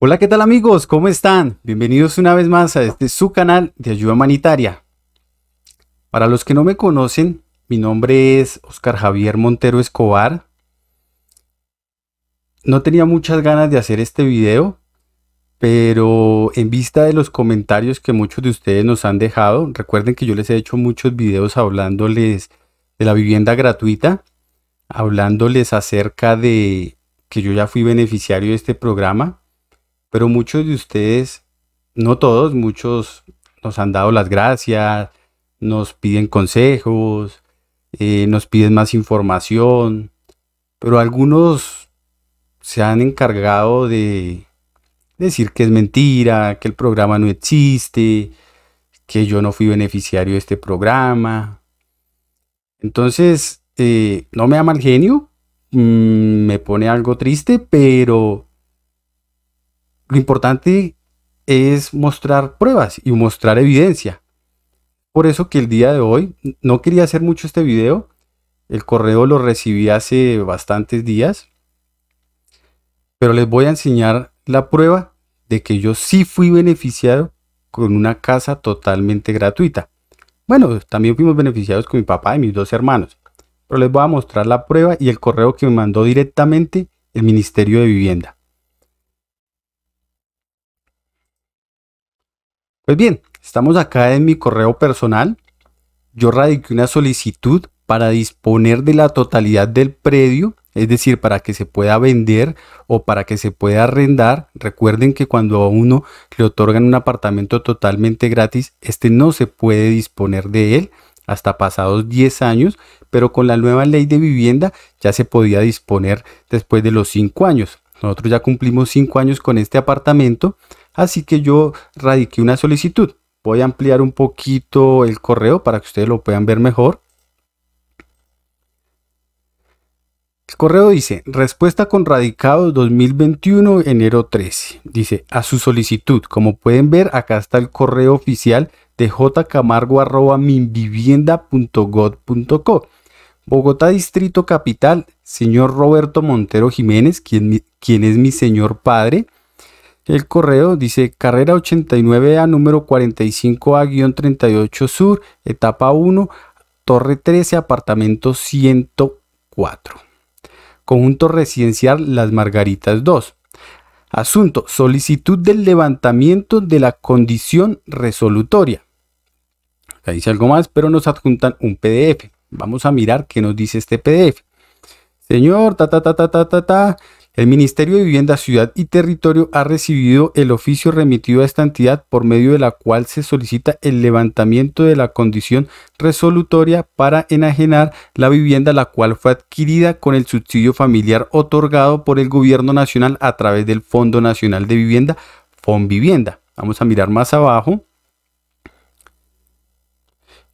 Hola, ¿qué tal amigos? ¿Cómo están? Bienvenidos una vez más a este su canal de ayuda humanitaria. Para los que no me conocen, mi nombre es Oscar Javier Montero Escobar. No tenía muchas ganas de hacer este video, pero en vista de los comentarios que muchos de ustedes nos han dejado, recuerden que yo les he hecho muchos videos hablándoles de la vivienda gratuita, hablándoles acerca de que yo ya fui beneficiario de este programa, pero muchos de ustedes, no todos, muchos nos han dado las gracias, nos piden consejos, eh, nos piden más información, pero algunos se han encargado de decir que es mentira, que el programa no existe, que yo no fui beneficiario de este programa. Entonces, eh, no me da mal genio, mm, me pone algo triste, pero lo importante es mostrar pruebas y mostrar evidencia. Por eso que el día de hoy no quería hacer mucho este video. El correo lo recibí hace bastantes días. Pero les voy a enseñar la prueba de que yo sí fui beneficiado con una casa totalmente gratuita. Bueno, también fuimos beneficiados con mi papá y mis dos hermanos. Pero les voy a mostrar la prueba y el correo que me mandó directamente el Ministerio de Vivienda. Pues bien, estamos acá en mi correo personal. Yo radiqué una solicitud para disponer de la totalidad del predio, es decir, para que se pueda vender o para que se pueda arrendar. Recuerden que cuando a uno le otorgan un apartamento totalmente gratis, este no se puede disponer de él hasta pasados 10 años, pero con la nueva ley de vivienda ya se podía disponer después de los 5 años. Nosotros ya cumplimos 5 años con este apartamento, Así que yo radiqué una solicitud. Voy a ampliar un poquito el correo para que ustedes lo puedan ver mejor. El correo dice, respuesta con radicado 2021, enero 13. Dice, a su solicitud. Como pueden ver, acá está el correo oficial de jcamargo.minvivienda.gov.co. Bogotá Distrito Capital, señor Roberto Montero Jiménez, quien es mi señor padre el correo dice carrera 89A número 45A-38 Sur, etapa 1, torre 13, apartamento 104. Conjunto residencial Las Margaritas 2. Asunto, solicitud del levantamiento de la condición resolutoria. Acá dice algo más, pero nos adjuntan un PDF. Vamos a mirar qué nos dice este PDF. Señor, ta ta ta ta ta ta ta, el Ministerio de Vivienda, Ciudad y Territorio ha recibido el oficio remitido a esta entidad por medio de la cual se solicita el levantamiento de la condición resolutoria para enajenar la vivienda la cual fue adquirida con el subsidio familiar otorgado por el Gobierno Nacional a través del Fondo Nacional de Vivienda, Fonvivienda. Vamos a mirar más abajo.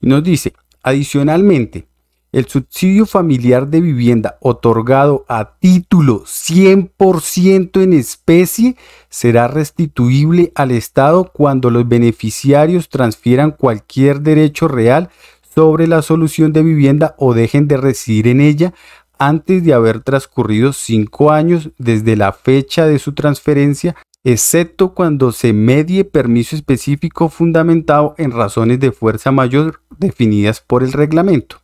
Nos dice, adicionalmente, el subsidio familiar de vivienda otorgado a título 100% en especie será restituible al Estado cuando los beneficiarios transfieran cualquier derecho real sobre la solución de vivienda o dejen de residir en ella antes de haber transcurrido cinco años desde la fecha de su transferencia, excepto cuando se medie permiso específico fundamentado en razones de fuerza mayor definidas por el reglamento.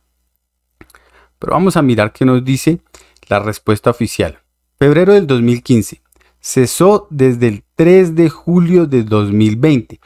Pero vamos a mirar qué nos dice la respuesta oficial. Febrero del 2015. Cesó desde el 3 de julio de 2020,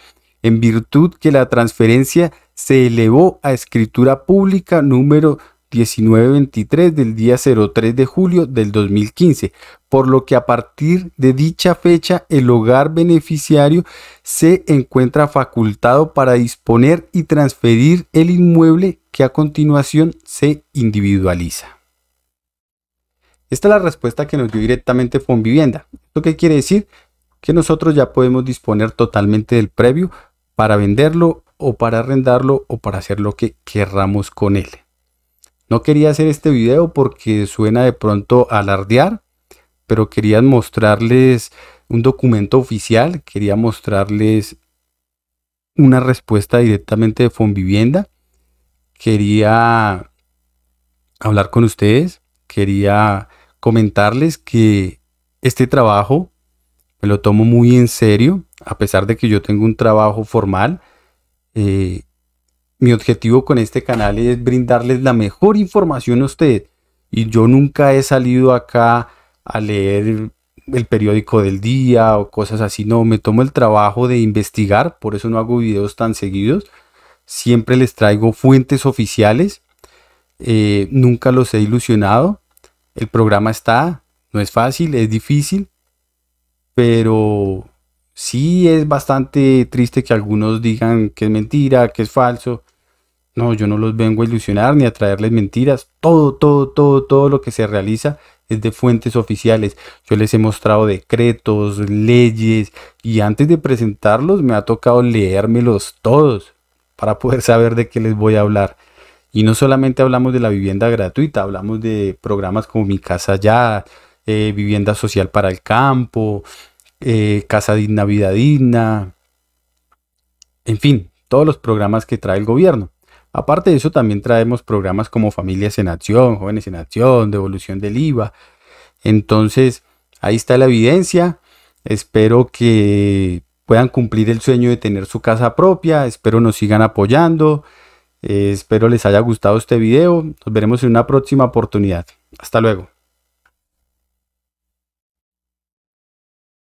en virtud que la transferencia se elevó a escritura pública número 1923 del día 03 de julio del 2015, por lo que a partir de dicha fecha el hogar beneficiario se encuentra facultado para disponer y transferir el inmueble que a continuación se individualiza. Esta es la respuesta que nos dio directamente Fonvivienda. lo que quiere decir? Que nosotros ya podemos disponer totalmente del previo para venderlo o para arrendarlo o para hacer lo que querramos con él. No quería hacer este video porque suena de pronto alardear, pero quería mostrarles un documento oficial, quería mostrarles una respuesta directamente de Fonvivienda quería hablar con ustedes, quería comentarles que este trabajo me lo tomo muy en serio, a pesar de que yo tengo un trabajo formal. Eh, mi objetivo con este canal es brindarles la mejor información a ustedes Y yo nunca he salido acá a leer el periódico del día o cosas así. No, me tomo el trabajo de investigar, por eso no hago videos tan seguidos. Siempre les traigo fuentes oficiales. Eh, nunca los he ilusionado. El programa está, no es fácil, es difícil, pero sí es bastante triste que algunos digan que es mentira, que es falso. No, yo no los vengo a ilusionar ni a traerles mentiras. Todo, todo, todo, todo lo que se realiza es de fuentes oficiales. Yo les he mostrado decretos, leyes y antes de presentarlos me ha tocado leérmelos todos para poder saber de qué les voy a hablar. Y no solamente hablamos de la vivienda gratuita, hablamos de programas como Mi Casa Ya, eh, Vivienda Social para el Campo, eh, Casa Digna, Vida Digna, en fin, todos los programas que trae el gobierno. Aparte de eso, también traemos programas como Familias en Acción, Jóvenes en Acción, Devolución del IVA. Entonces, ahí está la evidencia. Espero que puedan cumplir el sueño de tener su casa propia. Espero nos sigan apoyando. Eh, espero les haya gustado este video. Nos veremos en una próxima oportunidad. Hasta luego.